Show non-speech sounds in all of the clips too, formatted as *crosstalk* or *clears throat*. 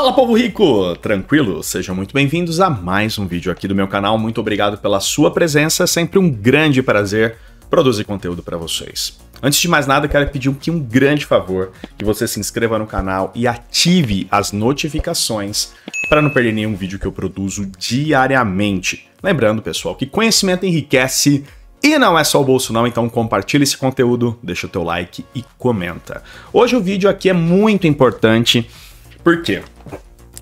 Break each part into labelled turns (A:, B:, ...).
A: Fala povo rico, tranquilo? Sejam muito bem-vindos a mais um vídeo aqui do meu canal. Muito obrigado pela sua presença, é sempre um grande prazer produzir conteúdo para vocês. Antes de mais nada, quero pedir aqui um grande favor, que você se inscreva no canal e ative as notificações para não perder nenhum vídeo que eu produzo diariamente. Lembrando, pessoal, que conhecimento enriquece e não é só o bolso não, então compartilha esse conteúdo, deixa o teu like e comenta. Hoje o vídeo aqui é muito importante, por quê?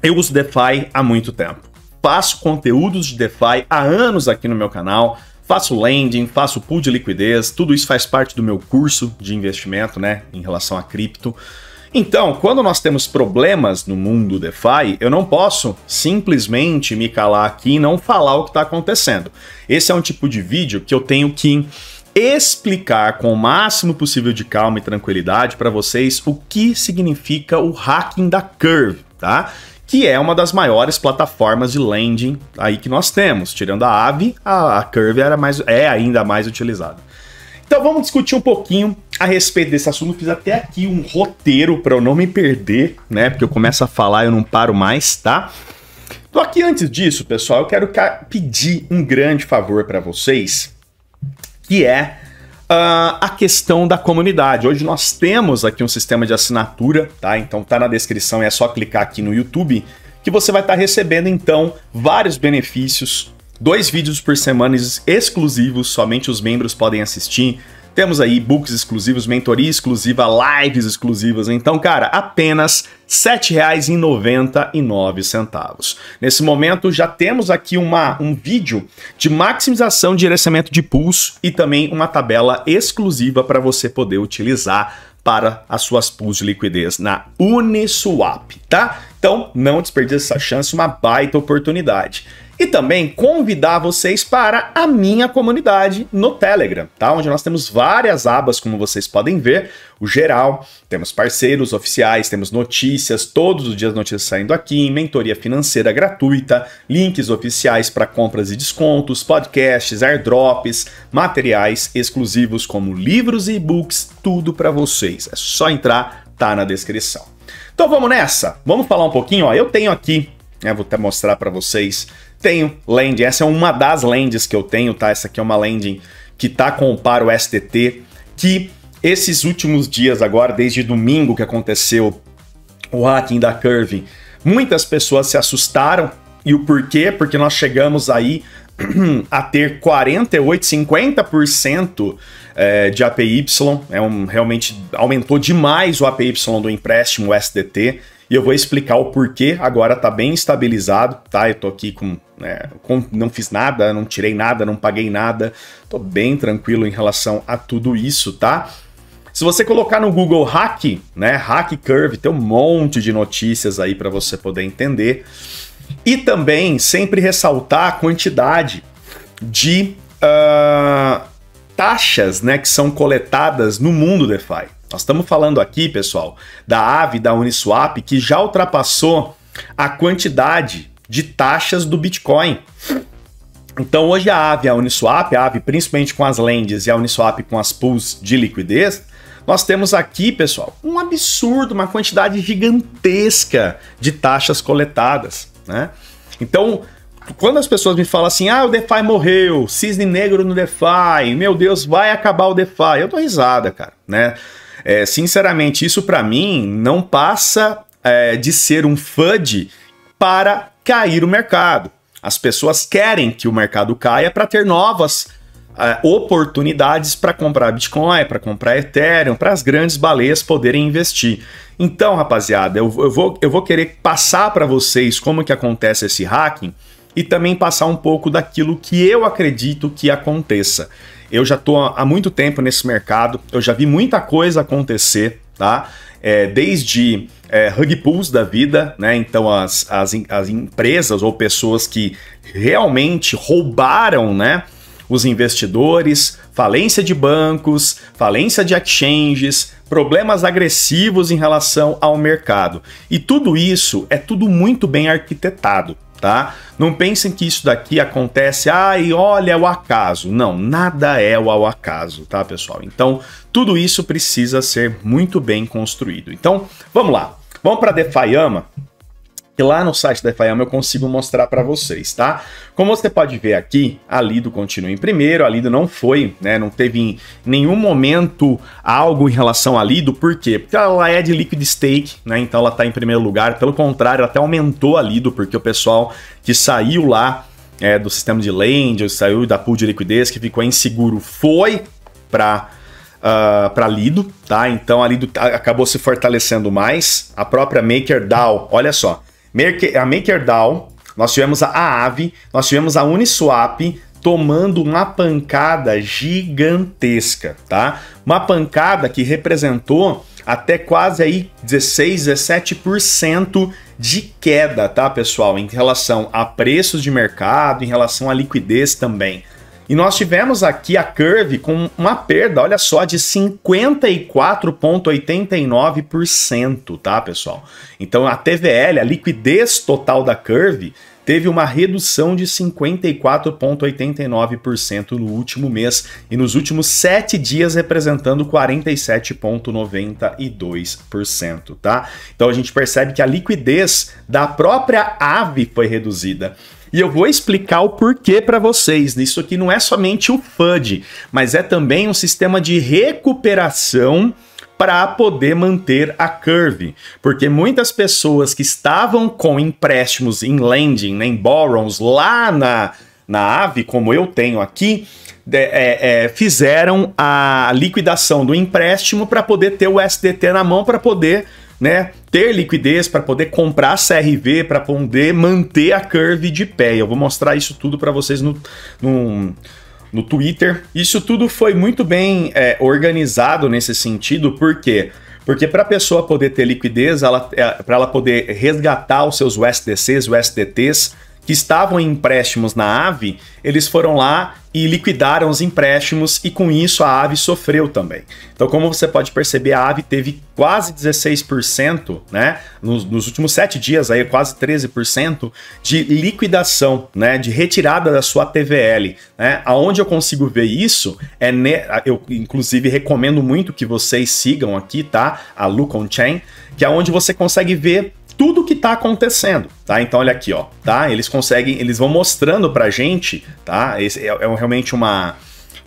A: Eu uso DeFi há muito tempo. Faço conteúdos de DeFi há anos aqui no meu canal. Faço lending, faço pool de liquidez, tudo isso faz parte do meu curso de investimento, né, em relação a cripto. Então, quando nós temos problemas no mundo DeFi, eu não posso simplesmente me calar aqui e não falar o que está acontecendo. Esse é um tipo de vídeo que eu tenho que explicar com o máximo possível de calma e tranquilidade para vocês o que significa o hacking da Curve, tá? que é uma das maiores plataformas de landing aí que nós temos. Tirando a Ave a, a Curve era mais, é ainda mais utilizada. Então vamos discutir um pouquinho a respeito desse assunto. Fiz até aqui um roteiro para eu não me perder, né? Porque eu começo a falar e eu não paro mais, tá? tô aqui antes disso, pessoal, eu quero pedir um grande favor para vocês, que é uh, a questão da comunidade. Hoje nós temos aqui um sistema de assinatura, tá? Então tá na descrição, é só clicar aqui no YouTube que você vai estar tá recebendo então vários benefícios, dois vídeos por semana exclusivos, somente os membros podem assistir. Temos aí books exclusivos, mentoria exclusiva, lives exclusivas. Então, cara, apenas R$ 7,99. Nesse momento, já temos aqui uma, um vídeo de maximização de direcionamento de pulso e também uma tabela exclusiva para você poder utilizar para as suas pools de liquidez na Uniswap, tá? Então, não desperdice essa chance, uma baita oportunidade. E também convidar vocês para a minha comunidade no Telegram, tá? Onde nós temos várias abas, como vocês podem ver, o geral, temos parceiros oficiais, temos notícias, todos os dias notícias saindo aqui, mentoria financeira gratuita, links oficiais para compras e descontos, podcasts, airdrops, materiais exclusivos como livros e e-books, tudo para vocês. É só entrar, tá na descrição. Então vamos nessa. Vamos falar um pouquinho, ó. Eu tenho aqui, né, vou até mostrar para vocês tenho landing, essa é uma das landings que eu tenho, tá? Essa aqui é uma landing que tá com o paro STT, que esses últimos dias agora, desde domingo que aconteceu o hacking da Curve, muitas pessoas se assustaram, e o porquê? Porque nós chegamos aí *clears throat* a ter 48, 50% eh, de APY, é um, realmente aumentou demais o APY do empréstimo SDT, e eu vou explicar o porquê. Agora tá bem estabilizado, tá? Eu tô aqui com, né, com, Não fiz nada, não tirei nada, não paguei nada. Tô bem tranquilo em relação a tudo isso, tá? Se você colocar no Google Hack, né? Hack Curve, tem um monte de notícias aí para você poder entender. E também sempre ressaltar a quantidade de uh, taxas né, que são coletadas no mundo DeFi. Nós estamos falando aqui, pessoal, da AVE da Uniswap que já ultrapassou a quantidade de taxas do Bitcoin. Então hoje a AVE, a Uniswap, a AVE principalmente com as lends e a Uniswap com as pools de liquidez, nós temos aqui, pessoal, um absurdo, uma quantidade gigantesca de taxas coletadas, né? Então, quando as pessoas me falam assim, ah, o DeFi morreu, cisne negro no DeFi, meu Deus, vai acabar o DeFi, eu dou risada, cara, né? É, sinceramente, isso para mim não passa é, de ser um FUD para cair o mercado. As pessoas querem que o mercado caia para ter novas é, oportunidades para comprar Bitcoin, para comprar Ethereum, para as grandes baleias poderem investir. Então, rapaziada, eu, eu, vou, eu vou querer passar para vocês como que acontece esse hacking e também passar um pouco daquilo que eu acredito que aconteça. Eu já estou há muito tempo nesse mercado, eu já vi muita coisa acontecer, tá? É, desde é, rug pulls da vida, né? Então as, as, as empresas ou pessoas que realmente roubaram, né? Os investidores, falência de bancos, falência de exchanges, problemas agressivos em relação ao mercado. E tudo isso é tudo muito bem arquitetado tá? Não pensem que isso daqui acontece, ai, ah, olha o acaso. Não, nada é o ao acaso, tá, pessoal? Então, tudo isso precisa ser muito bem construído. Então, vamos lá. Vamos para Defayama, que lá no site da FIAM eu consigo mostrar para vocês, tá? Como você pode ver aqui, a Lido continua em primeiro, a Lido não foi, né? Não teve em nenhum momento algo em relação à Lido, por quê? Porque ela é de liquid stake, né? Então ela está em primeiro lugar, pelo contrário, até aumentou a Lido, porque o pessoal que saiu lá é, do sistema de lend, saiu da pool de liquidez, que ficou inseguro, foi para uh, ah, para Lido, tá? Então a Lido tá, acabou se fortalecendo mais. A própria MakerDAO, olha só, a MakerDAO, nós tivemos a Aave, nós tivemos a Uniswap tomando uma pancada gigantesca, tá? Uma pancada que representou até quase aí 16, 17% de queda, tá, pessoal, em relação a preços de mercado, em relação à liquidez também. E nós tivemos aqui a Curve com uma perda, olha só, de 54,89%, tá, pessoal? Então a TVL, a liquidez total da Curve, teve uma redução de 54,89% no último mês e nos últimos sete dias representando 47,92%, tá? Então a gente percebe que a liquidez da própria AVE foi reduzida. E eu vou explicar o porquê para vocês. Isso aqui não é somente o FUD, mas é também um sistema de recuperação para poder manter a curve, porque muitas pessoas que estavam com empréstimos em lending, né, em borrows lá na na AVE, como eu tenho aqui, é, é, fizeram a liquidação do empréstimo para poder ter o SDT na mão para poder né, ter liquidez para poder comprar CRV, para poder manter a curve de pé. Eu vou mostrar isso tudo para vocês no, no, no Twitter. Isso tudo foi muito bem é, organizado nesse sentido, por quê? Porque para a pessoa poder ter liquidez, ela, é, para ela poder resgatar os seus USDCs, USDTs, que estavam em empréstimos na AVE, eles foram lá e liquidaram os empréstimos e com isso a AVE sofreu também. Então, como você pode perceber, a AVE teve quase 16%, né, nos, nos últimos sete dias aí, quase 13% de liquidação, né, de retirada da sua TVL, né? Aonde eu consigo ver isso é ne... eu inclusive recomendo muito que vocês sigam aqui, tá? A Lucon Chain, que é onde você consegue ver tudo que está acontecendo, tá? Então olha aqui, ó, tá? Eles conseguem, eles vão mostrando a gente, tá? Esse é, é realmente uma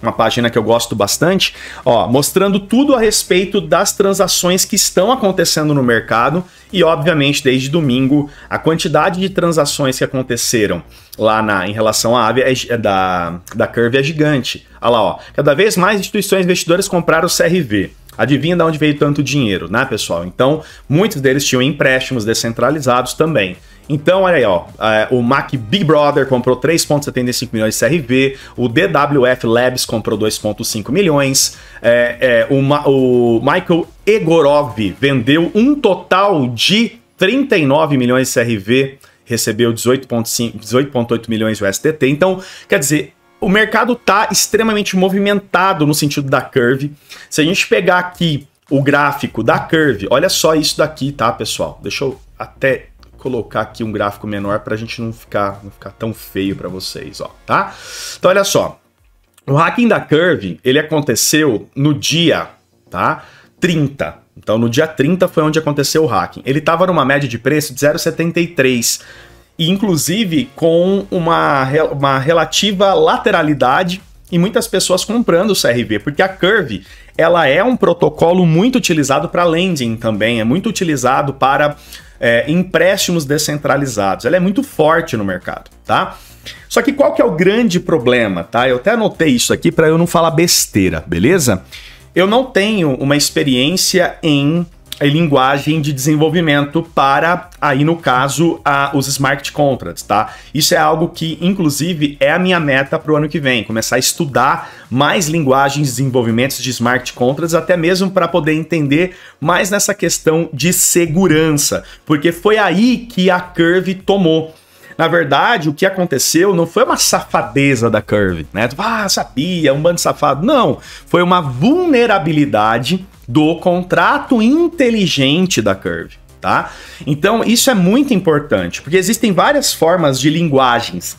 A: uma página que eu gosto bastante, ó, mostrando tudo a respeito das transações que estão acontecendo no mercado e, obviamente, desde domingo, a quantidade de transações que aconteceram lá na, em relação à Avia é, é, da, da Curve é gigante. Olha lá, ó, cada vez mais instituições investidoras compraram o CRV. Adivinha de onde veio tanto dinheiro, né, pessoal? Então, muitos deles tinham empréstimos descentralizados também. Então, olha aí, ó, é, o Mac Big Brother comprou 3,75 milhões de CRV, o DWF Labs comprou 2,5 milhões, é, é, o, Ma o Michael Egorov vendeu um total de 39 milhões de CRV recebeu 18,8 18 milhões de USDT. Então, quer dizer, o mercado tá extremamente movimentado no sentido da curve. Se a gente pegar aqui o gráfico da curve, olha só isso daqui, tá, pessoal? Deixa eu até colocar aqui um gráfico menor para a gente não ficar, não ficar tão feio para vocês, ó, tá? Então olha só, o hacking da curve, ele aconteceu no dia, tá? 30. Então no dia 30 foi onde aconteceu o hacking. Ele estava numa média de preço de 0,73 inclusive com uma, uma relativa lateralidade e muitas pessoas comprando o CRV, porque a Curve ela é um protocolo muito utilizado para lending também, é muito utilizado para é, empréstimos descentralizados. Ela é muito forte no mercado, tá? Só que qual que é o grande problema, tá? Eu até anotei isso aqui para eu não falar besteira, beleza? Eu não tenho uma experiência em linguagem de desenvolvimento para, aí no caso, a, os smart contracts, tá? Isso é algo que, inclusive, é a minha meta para o ano que vem, começar a estudar mais linguagens de desenvolvimento de smart contracts, até mesmo para poder entender mais nessa questão de segurança, porque foi aí que a Curve tomou. Na verdade, o que aconteceu não foi uma safadeza da Curve, né? Ah, sabia, um bando de safado. Não, foi uma vulnerabilidade do contrato inteligente da Curve. Tá? Então, isso é muito importante, porque existem várias formas de linguagens,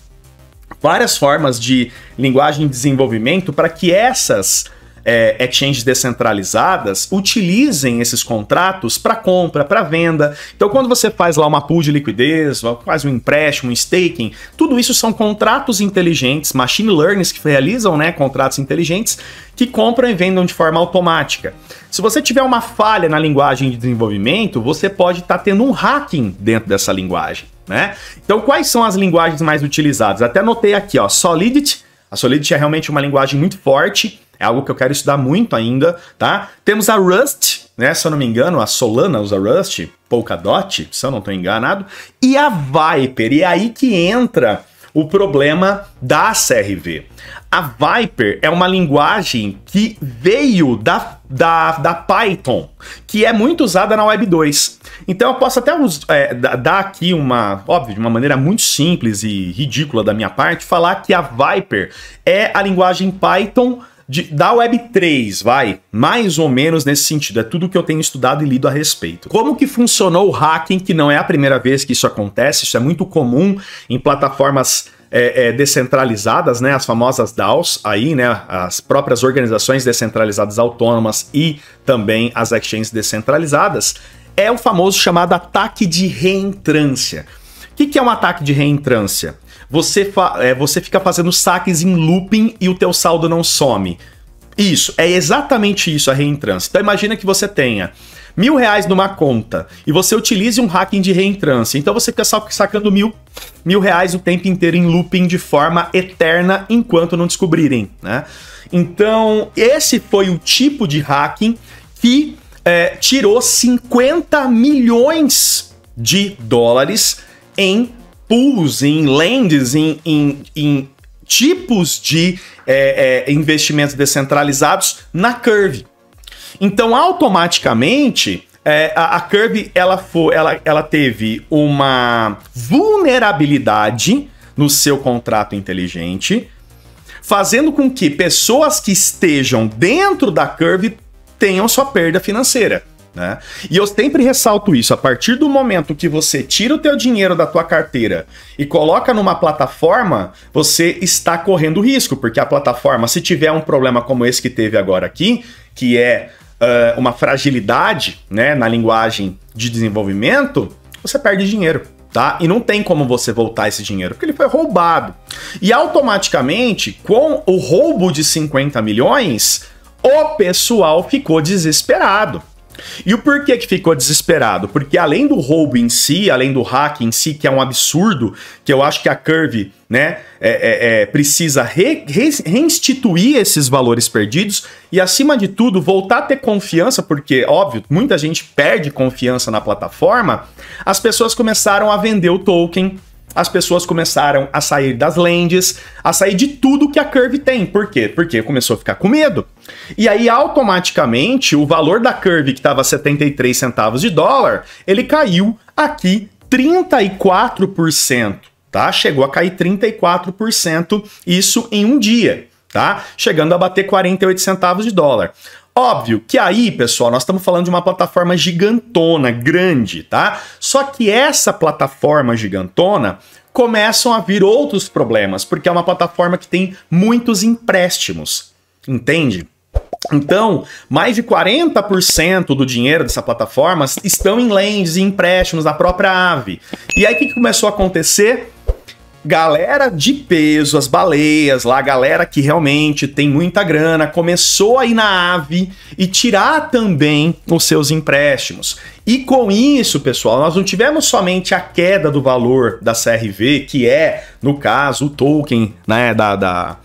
A: várias formas de linguagem de desenvolvimento para que essas é, exchanges descentralizadas utilizem esses contratos para compra, para venda. Então, quando você faz lá uma pool de liquidez, faz um empréstimo, um staking, tudo isso são contratos inteligentes, machine learnings que realizam né, contratos inteligentes que compram e vendam de forma automática. Se você tiver uma falha na linguagem de desenvolvimento, você pode estar tá tendo um hacking dentro dessa linguagem. Né? Então, quais são as linguagens mais utilizadas? Até notei aqui, ó, Solidity. A Solidity é realmente uma linguagem muito forte é algo que eu quero estudar muito ainda, tá? Temos a Rust, né? Se eu não me engano, a Solana usa Rust, Polkadot, se eu não estou enganado, e a Viper. E é aí que entra o problema da CRV. A Viper é uma linguagem que veio da, da, da Python, que é muito usada na Web 2. Então eu posso até é, dar aqui uma, óbvio, de uma maneira muito simples e ridícula da minha parte, falar que a Viper é a linguagem Python de, da Web3, vai, mais ou menos nesse sentido. É tudo que eu tenho estudado e lido a respeito. Como que funcionou o hacking, que não é a primeira vez que isso acontece, isso é muito comum em plataformas é, é, descentralizadas, né, as famosas DAOs, aí, né, as próprias organizações descentralizadas autônomas e também as exchanges descentralizadas, é o famoso chamado ataque de reentrância. O que, que é um ataque de reentrância? você, é, você fica fazendo saques em looping e o teu saldo não some. Isso, é exatamente isso a reentrância. Então imagina que você tenha mil reais numa conta e você utilize um hacking de reentrância. Então você fica sacando mil, mil reais o tempo inteiro em looping de forma eterna enquanto não descobrirem, né? Então esse foi o tipo de hacking que é, tirou 50 milhões de dólares em pools, em lands, em, em, em tipos de é, é, investimentos descentralizados na Curve. Então, automaticamente, é, a, a, Curve ela, ela, ela teve uma vulnerabilidade no seu contrato inteligente, fazendo com que pessoas que estejam dentro da Curve tenham sua perda financeira. Né? E eu sempre ressalto isso, a partir do momento que você tira o teu dinheiro da tua carteira e coloca numa plataforma, você está correndo risco, porque a plataforma, se tiver um problema como esse que teve agora aqui, que é uh, uma fragilidade né, na linguagem de desenvolvimento, você perde dinheiro. Tá? E não tem como você voltar esse dinheiro, porque ele foi roubado. E automaticamente, com o roubo de 50 milhões, o pessoal ficou desesperado. E o porquê que ficou desesperado? Porque além do roubo em si, além do hack em si, que é um absurdo, que eu acho que a Curve né, é, é, é, precisa re, re, reinstituir esses valores perdidos e, acima de tudo, voltar a ter confiança, porque, óbvio, muita gente perde confiança na plataforma, as pessoas começaram a vender o token as pessoas começaram a sair das lendes, a sair de tudo que a Curve tem. Por quê? Porque começou a ficar com medo. E aí, automaticamente, o valor da Curve, que estava 73 centavos de dólar, ele caiu aqui 34%, tá? Chegou a cair 34%, isso em um dia tá? Chegando a bater 48 centavos de dólar. Óbvio que aí, pessoal, nós estamos falando de uma plataforma gigantona, grande, tá? Só que essa plataforma gigantona começam a vir outros problemas, porque é uma plataforma que tem muitos empréstimos, entende? Então, mais de 40% do dinheiro dessa plataforma estão em lends e empréstimos da própria AVE. E aí o que começou a acontecer? galera de peso, as baleias lá, a galera que realmente tem muita grana, começou a ir na ave e tirar também os seus empréstimos. E com isso, pessoal, nós não tivemos somente a queda do valor da CRV, que é, no caso, o token né, da, da,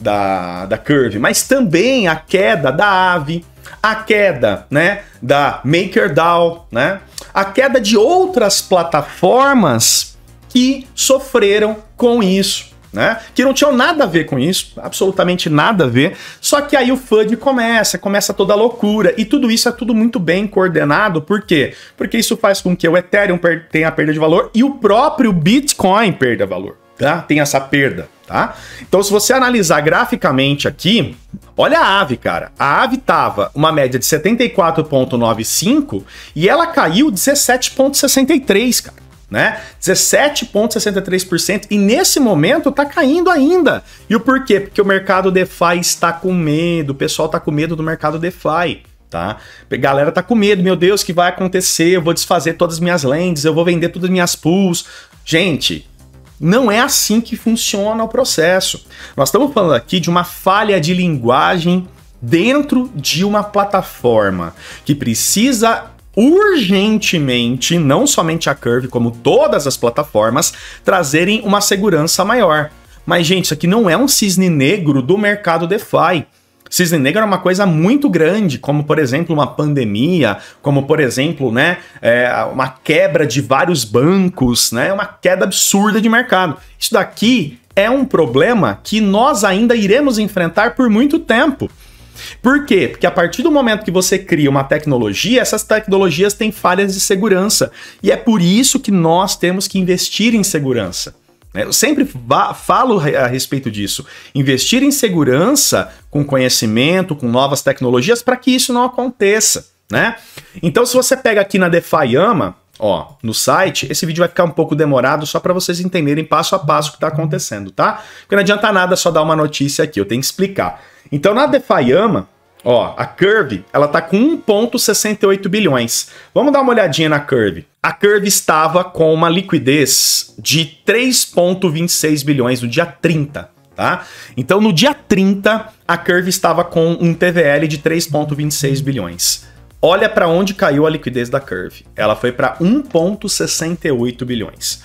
A: da, da Curve, mas também a queda da ave, a queda né, da MakerDAO, né, a queda de outras plataformas que sofreram com isso. Né? Que não tinham nada a ver com isso, absolutamente nada a ver. Só que aí o FUD começa, começa toda a loucura. E tudo isso é tudo muito bem coordenado, por quê? Porque isso faz com que o Ethereum tenha perda de valor e o próprio Bitcoin perda valor, tá? Tem essa perda, tá? Então, se você analisar graficamente aqui, olha a ave, cara. A ave tava uma média de 74,95 e ela caiu 17,63, cara né? 17,63% e nesse momento tá caindo ainda. E o porquê? Porque o mercado DeFi está com medo, o pessoal tá com medo do mercado DeFi. Tá? A galera tá com medo, meu Deus, o que vai acontecer? Eu vou desfazer todas as minhas lentes, eu vou vender todas as minhas pools. Gente, não é assim que funciona o processo. Nós estamos falando aqui de uma falha de linguagem dentro de uma plataforma que precisa urgentemente, não somente a Curve, como todas as plataformas, trazerem uma segurança maior. Mas, gente, isso aqui não é um cisne negro do mercado DeFi. Cisne negro é uma coisa muito grande, como por exemplo uma pandemia, como por exemplo, né, é, uma quebra de vários bancos, né, uma queda absurda de mercado. Isso daqui é um problema que nós ainda iremos enfrentar por muito tempo. Por quê? Porque a partir do momento que você cria uma tecnologia, essas tecnologias têm falhas de segurança. E é por isso que nós temos que investir em segurança. Né? Eu sempre falo a respeito disso. Investir em segurança com conhecimento, com novas tecnologias, para que isso não aconteça. Né? Então, se você pega aqui na DeFiama, ó, no site, esse vídeo vai ficar um pouco demorado só para vocês entenderem passo a passo o que está acontecendo, tá? Porque não adianta nada só dar uma notícia aqui, eu tenho que explicar. Então na Defayama, ó, a Curve, ela tá com 1.68 bilhões. Vamos dar uma olhadinha na Curve. A Curve estava com uma liquidez de 3.26 bilhões no dia 30, tá? Então no dia 30, a Curve estava com um TVL de 3.26 bilhões. Olha para onde caiu a liquidez da Curve. Ela foi para 1.68 bilhões.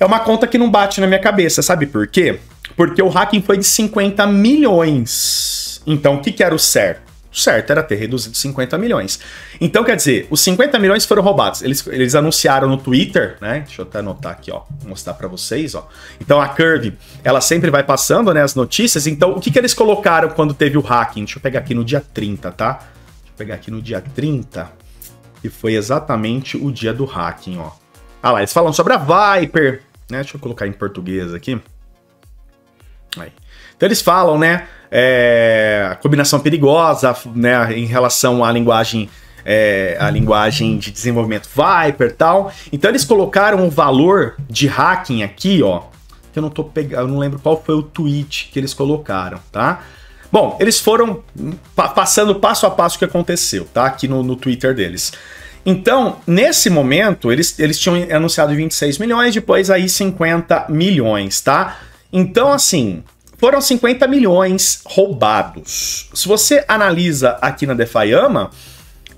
A: É uma conta que não bate na minha cabeça, sabe por quê? Porque o hacking foi de 50 milhões. Então, o que, que era o certo? O certo era ter reduzido 50 milhões. Então, quer dizer, os 50 milhões foram roubados. Eles, eles anunciaram no Twitter, né? Deixa eu até anotar aqui, ó. Vou mostrar para vocês, ó. Então, a Curve, ela sempre vai passando, né? As notícias. Então, o que, que eles colocaram quando teve o hacking? Deixa eu pegar aqui no dia 30, tá? Deixa eu pegar aqui no dia 30, que foi exatamente o dia do hacking, ó. Ah lá, eles falam sobre a Viper, né? Deixa eu colocar em português aqui. Aí. Então eles falam, né? É, a combinação perigosa, né? Em relação à linguagem. É, linguagem de desenvolvimento Viper tal. Então eles colocaram o valor de hacking aqui, ó. Que eu não tô pegando, eu não lembro qual foi o tweet que eles colocaram, tá? Bom, eles foram pa passando passo a passo o que aconteceu, tá? Aqui no, no Twitter deles. Então, nesse momento, eles, eles tinham anunciado 26 milhões, depois aí 50 milhões, tá? Então, assim, foram 50 milhões roubados. Se você analisa aqui na DeFiAma,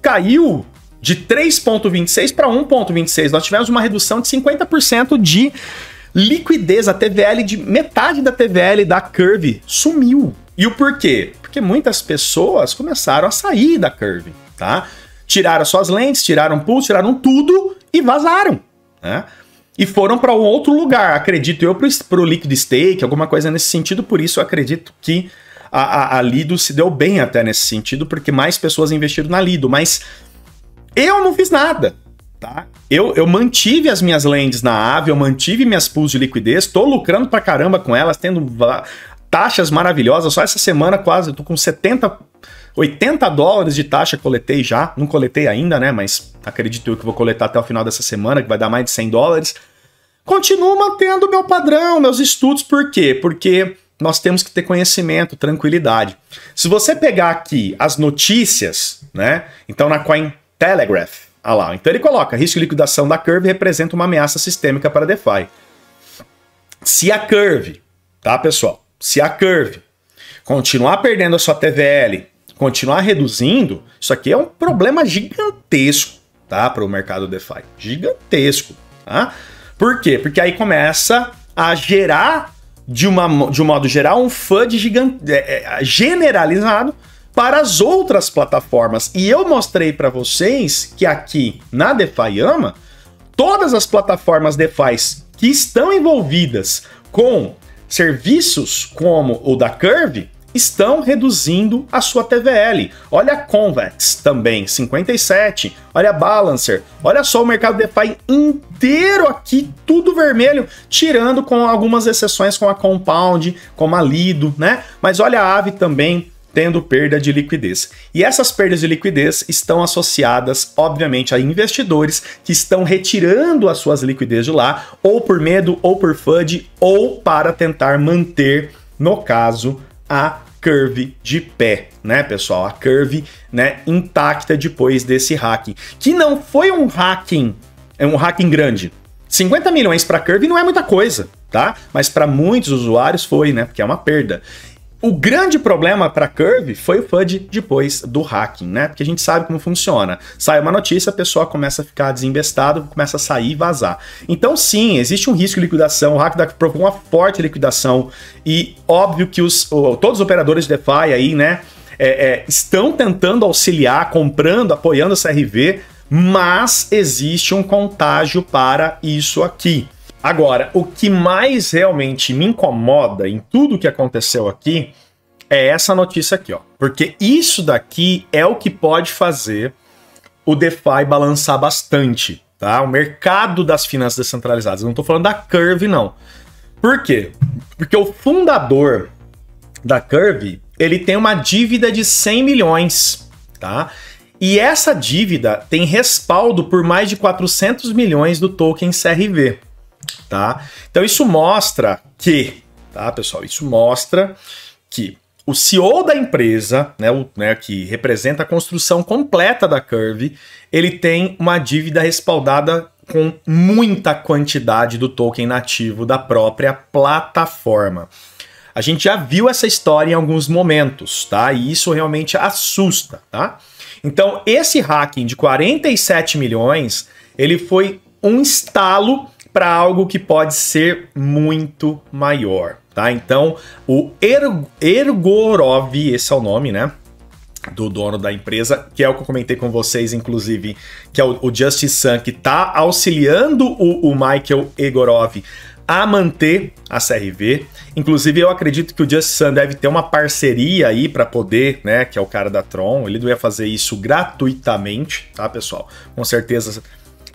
A: caiu de 3,26 para 1,26. Nós tivemos uma redução de 50% de liquidez. A TVL, de metade da TVL da Curve sumiu. E o porquê? Porque muitas pessoas começaram a sair da Curve, tá? Tiraram suas lentes, tiraram pulso, tiraram tudo e vazaram, né? e foram para um outro lugar, acredito eu, para o liquid stake, alguma coisa nesse sentido. Por isso, acredito que a, a, a, Lido se deu bem até nesse sentido, porque mais pessoas investiram na Lido. Mas eu não fiz nada. Tá? Eu, eu mantive as minhas lends na AVE, eu mantive minhas pools de liquidez, estou lucrando para caramba com elas, tendo taxas maravilhosas. Só essa semana quase, eu com 70, 80 dólares de taxa, coletei já. Não coletei ainda, né? Mas acredito eu que vou coletar até o final dessa semana, que vai dar mais de 100 dólares. Continuo mantendo meu padrão, meus estudos, por quê? Porque nós temos que ter conhecimento, tranquilidade. Se você pegar aqui as notícias, né? Então na Cointelegraph, ah lá, então ele coloca risco de liquidação da Curve representa uma ameaça sistêmica para DeFi. Se a Curve, tá pessoal? Se a Curve continuar perdendo a sua TVL, continuar reduzindo, isso aqui é um problema gigantesco, tá? Para o mercado DeFi, gigantesco, tá? Por quê? Porque aí começa a gerar, de, uma, de um modo geral, um FUD é, é, generalizado para as outras plataformas. E eu mostrei para vocês que aqui na DeFiama, todas as plataformas DeFi que estão envolvidas com serviços como o da Curve, estão reduzindo a sua TVL. Olha a Convex também, 57. Olha a Balancer. Olha só o mercado DeFi inteiro aqui, tudo vermelho, tirando com algumas exceções com a Compound, como a Lido, né? Mas olha a Ave também tendo perda de liquidez. E essas perdas de liquidez estão associadas, obviamente, a investidores que estão retirando as suas liquidez de lá, ou por medo, ou por FUD, ou para tentar manter, no caso, a curve de pé, né, pessoal? A curve, né, intacta depois desse hacking, que não foi um hacking, é um hacking grande. 50 milhões para curve não é muita coisa, tá? Mas para muitos usuários foi, né? Porque é uma perda. O grande problema para Curve foi o FUD depois do hacking, né? Porque a gente sabe como funciona. Sai uma notícia, a pessoa começa a ficar desembestado, começa a sair e vazar. Então, sim, existe um risco de liquidação. O hack provocou uma forte liquidação e óbvio que os, todos os operadores de DeFi aí, né, é, é, estão tentando auxiliar, comprando, apoiando essa RV, mas existe um contágio para isso aqui. Agora, o que mais realmente me incomoda em tudo que aconteceu aqui é essa notícia aqui, ó. Porque isso daqui é o que pode fazer o DeFi balançar bastante, tá? O mercado das finanças descentralizadas. Eu não estou falando da Curve, não. Por quê? Porque o fundador da Curve, ele tem uma dívida de 100 milhões, tá? E essa dívida tem respaldo por mais de 400 milhões do token CRV tá? Então isso mostra que, tá, pessoal? Isso mostra que o CEO da empresa, né, o, né, que representa a construção completa da Curve, ele tem uma dívida respaldada com muita quantidade do token nativo da própria plataforma. A gente já viu essa história em alguns momentos, tá? E isso realmente assusta, tá? Então, esse hacking de 47 milhões, ele foi um estalo para algo que pode ser muito maior, tá? Então, o Ergorov, esse é o nome, né? Do dono da empresa, que é o que eu comentei com vocês, inclusive, que é o, o Sun, que tá auxiliando o, o Michael Egorov a manter a CRV. Inclusive, eu acredito que o Just Sun deve ter uma parceria aí para poder, né? Que é o cara da Tron. Ele não ia fazer isso gratuitamente, tá, pessoal? Com certeza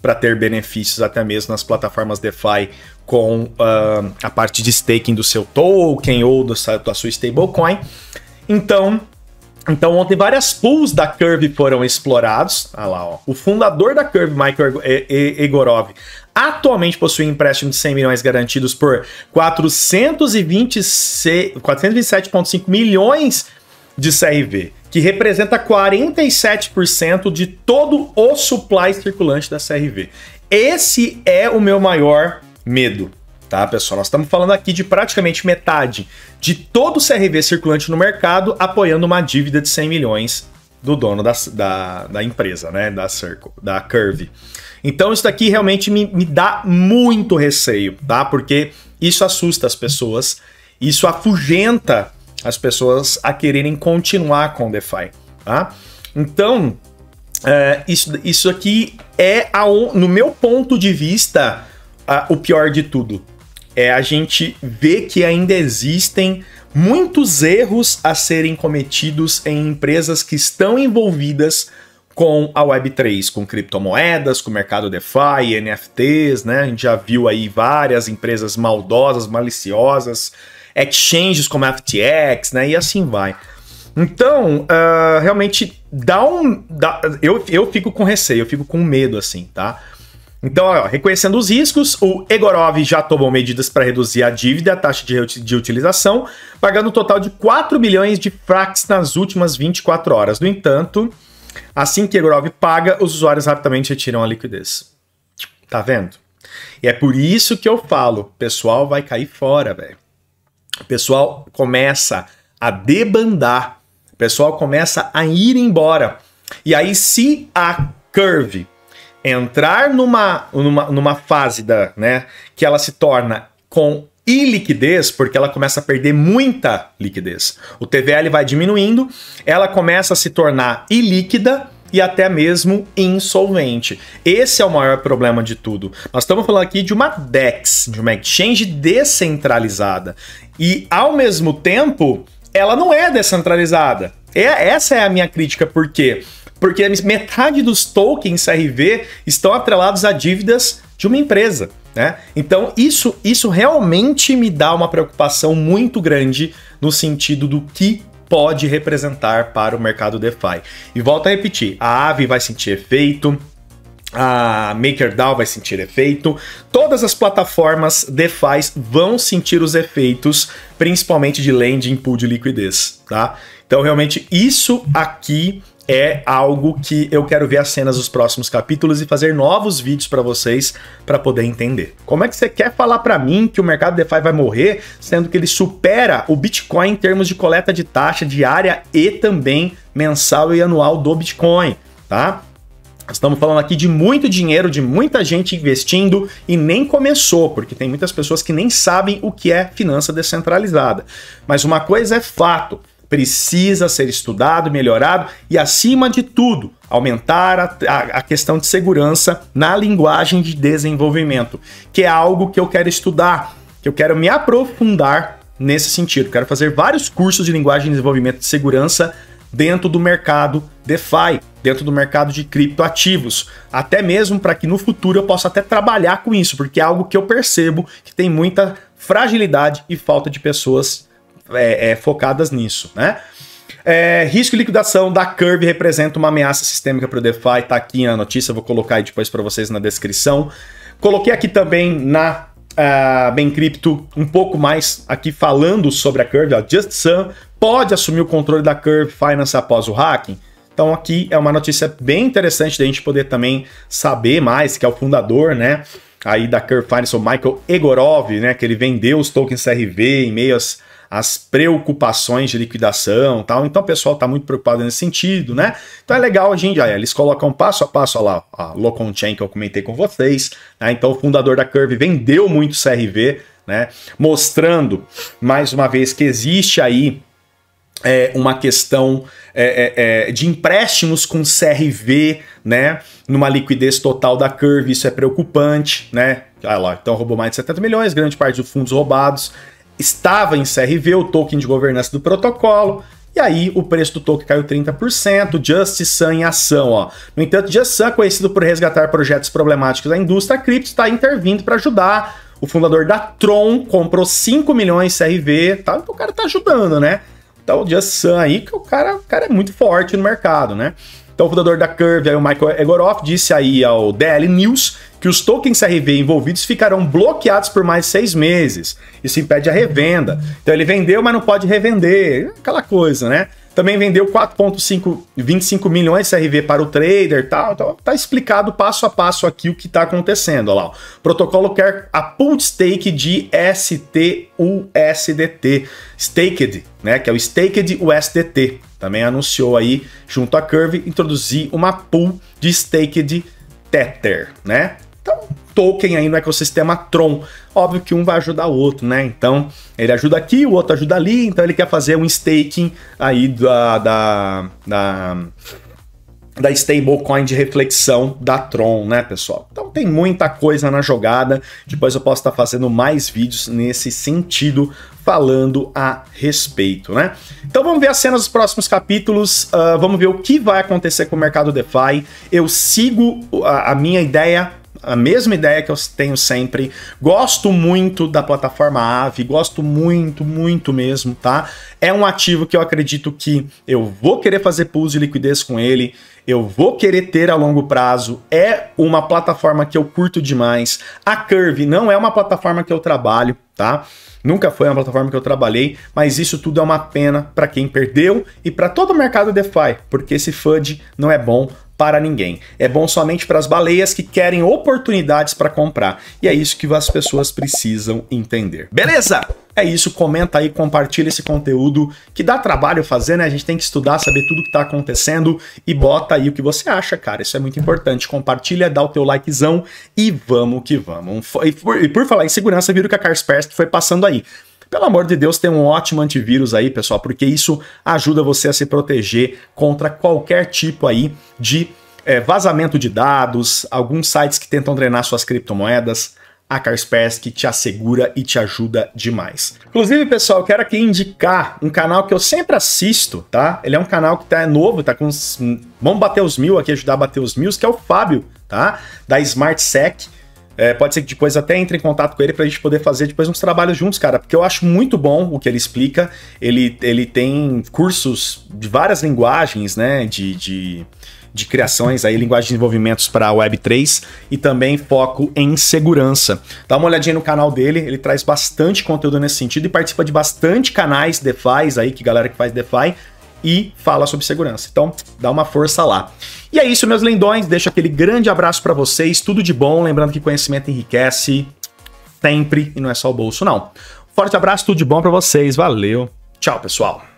A: para ter benefícios até mesmo nas plataformas DeFi com uh, a parte de staking do seu token ou do, da sua stablecoin. Então, então, ontem várias pools da Curve foram explorados. Olha lá, ó. O fundador da Curve, Michael Egorov, atualmente possui um empréstimo de 100 milhões garantidos por 427,5 milhões de CRV que representa 47% de todo o supply circulante da CRV. Esse é o meu maior medo, tá, pessoal? Nós estamos falando aqui de praticamente metade de todo o CRV circulante no mercado apoiando uma dívida de 100 milhões do dono da, da, da empresa, né, da Circle, da Curve. Então isso daqui realmente me, me dá muito receio, tá? Porque isso assusta as pessoas, isso afugenta as pessoas a quererem continuar com o DeFi. Tá? Então, é, isso, isso aqui é, a, no meu ponto de vista, a, o pior de tudo. É a gente ver que ainda existem muitos erros a serem cometidos em empresas que estão envolvidas com a Web3, com criptomoedas, com o mercado DeFi, NFTs, né? A gente já viu aí várias empresas maldosas, maliciosas, exchanges como FTX, né? E assim vai. Então, uh, realmente dá um. Dá, eu, eu fico com receio, eu fico com medo, assim, tá? Então, ó, reconhecendo os riscos, o Egorov já tomou medidas para reduzir a dívida e a taxa de, de utilização, pagando um total de 4 milhões de fracs nas últimas 24 horas. No entanto, assim que Egorov paga, os usuários rapidamente retiram a liquidez. Tá vendo? E é por isso que eu falo, pessoal vai cair fora, velho o pessoal começa a debandar, o pessoal começa a ir embora. E aí, se a curve entrar numa, numa, numa fase da, né, que ela se torna com iliquidez, porque ela começa a perder muita liquidez. O TVL vai diminuindo, ela começa a se tornar ilíquida e até mesmo insolvente. Esse é o maior problema de tudo. Nós estamos falando aqui de uma DEX, de uma exchange descentralizada. E ao mesmo tempo, ela não é descentralizada. É, essa é a minha crítica, por quê? Porque metade dos tokens CRV estão atrelados a dívidas de uma empresa. Né? Então, isso, isso realmente me dá uma preocupação muito grande no sentido do que pode representar para o mercado DeFi. E volta a repetir, a ave vai sentir efeito, a MakerDAO vai sentir efeito, todas as plataformas DeFi vão sentir os efeitos, principalmente de lending pool de liquidez, tá? Então, realmente, isso aqui é algo que eu quero ver as cenas dos próximos capítulos e fazer novos vídeos para vocês para poder entender. Como é que você quer falar para mim que o mercado DeFi vai morrer, sendo que ele supera o Bitcoin em termos de coleta de taxa diária e também mensal e anual do Bitcoin, tá? Estamos falando aqui de muito dinheiro, de muita gente investindo e nem começou, porque tem muitas pessoas que nem sabem o que é finança descentralizada. Mas uma coisa é fato, precisa ser estudado, melhorado e, acima de tudo, aumentar a, a, a, questão de segurança na linguagem de desenvolvimento, que é algo que eu quero estudar, que eu quero me aprofundar nesse sentido. Quero fazer vários cursos de linguagem de desenvolvimento de segurança dentro do mercado DeFi, dentro do mercado de criptoativos, até mesmo para que no futuro eu possa até trabalhar com isso, porque é algo que eu percebo que tem muita fragilidade e falta de pessoas é, é, focadas nisso, né? É, risco e liquidação da Curve representa uma ameaça sistêmica para o DeFi, tá aqui a notícia, vou colocar aí depois para vocês na descrição. Coloquei aqui também na uh, ah, Bem Cripto um pouco mais aqui falando sobre a Curve, ó, Just Sun pode assumir o controle da Curve Finance após o hacking. Então aqui é uma notícia bem interessante da gente poder também saber mais, que é o fundador, né, aí da Curve Finance, o Michael Egorov, né, que ele vendeu os tokens CRV em meio às as preocupações de liquidação tal. Então o pessoal está muito preocupado nesse sentido, né? Então é legal a gente, aí eles colocam passo a passo, lá, a Locon Chain que eu comentei com vocês, né? Então o fundador da Curve vendeu muito CRV, né? Mostrando, mais uma vez, que existe aí é, uma questão é, é, é de empréstimos com CRV, né? Numa liquidez total da Curve, isso é preocupante, né? Ah lá, então roubou mais de 70 milhões, grande parte dos fundos roubados, estava em CRV, o token de governança do protocolo, e aí o preço do token caiu 30%, Just Sun em ação. Ó. No entanto, Just Sun, conhecido por resgatar projetos problemáticos da indústria cripto, está intervindo para ajudar. O fundador da Tron comprou 5 milhões CRV, tá? o cara tá ajudando, né? Então o Just Sun aí, que o cara, o cara é muito forte no mercado, né? Então o fundador da Curve, aí, o Michael Egorov, disse aí ao DL News que os tokens CRV envolvidos ficarão bloqueados por mais seis meses. Isso impede a revenda. Então ele vendeu, mas não pode revender. Aquela coisa, né? Também vendeu 4,25 milhões CRV para o trader tal. Então tá explicado passo a passo aqui o que está acontecendo. Olha lá, o protocolo quer a pool stake de STUSDT. Staked, né? Que é o Staked USDT. Também anunciou aí, junto à Curve, introduzir uma pool de Staked Tether, né? Então, token aí no ecossistema Tron. Óbvio que um vai ajudar o outro, né? Então, ele ajuda aqui, o outro ajuda ali, então ele quer fazer um staking aí da, da, da, da stablecoin de reflexão da Tron, né, pessoal? Então tem muita coisa na jogada. Depois eu posso estar fazendo mais vídeos nesse sentido, falando a respeito, né? Então vamos ver as cenas dos próximos capítulos. Uh, vamos ver o que vai acontecer com o mercado DeFi. Eu sigo a, a minha ideia a mesma ideia que eu tenho sempre. Gosto muito da plataforma Ave, gosto muito, muito mesmo, tá? É um ativo que eu acredito que eu vou querer fazer pools de liquidez com ele, eu vou querer ter a longo prazo. É uma plataforma que eu curto demais. A Curve não é uma plataforma que eu trabalho, tá? Nunca foi uma plataforma que eu trabalhei, mas isso tudo é uma pena para quem perdeu e para todo o mercado DeFi, porque esse FUD não é bom para ninguém. É bom somente para as baleias que querem oportunidades para comprar. E é isso que as pessoas precisam entender. Beleza? É isso, comenta aí, compartilha esse conteúdo que dá trabalho fazer, né? A gente tem que estudar, saber tudo que tá acontecendo e bota aí o que você acha, cara. Isso é muito importante. Compartilha, dá o teu likezão e vamos que vamos. E por, e por falar em segurança, viram que a Kaspersky foi passando aí pelo amor de Deus, tem um ótimo antivírus aí, pessoal, porque isso ajuda você a se proteger contra qualquer tipo aí de é, vazamento de dados, alguns sites que tentam drenar suas criptomoedas, a Kaspersky te assegura e te ajuda demais. Inclusive, pessoal, quero aqui indicar um canal que eu sempre assisto, tá? Ele é um canal que tá é novo, tá com. Hum, vamos bater os mil aqui, ajudar a bater os mil, que é o Fábio, tá? Da SmartSec. É, pode ser que depois até entre em contato com ele pra gente poder fazer depois uns trabalhos juntos, cara. Porque eu acho muito bom o que ele explica. Ele, ele tem cursos de várias linguagens, né? De, de, de criações, aí linguagem de desenvolvimento para Web3 e também foco em segurança. Dá uma olhadinha no canal dele, ele traz bastante conteúdo nesse sentido e participa de bastante canais DeFi aí, que galera que faz DeFi e fala sobre segurança. Então, dá uma força lá. E é isso, meus lindões. Deixo aquele grande abraço para vocês. Tudo de bom. Lembrando que conhecimento enriquece sempre e não é só o bolso, não. Forte abraço, tudo de bom para vocês. Valeu. Tchau, pessoal.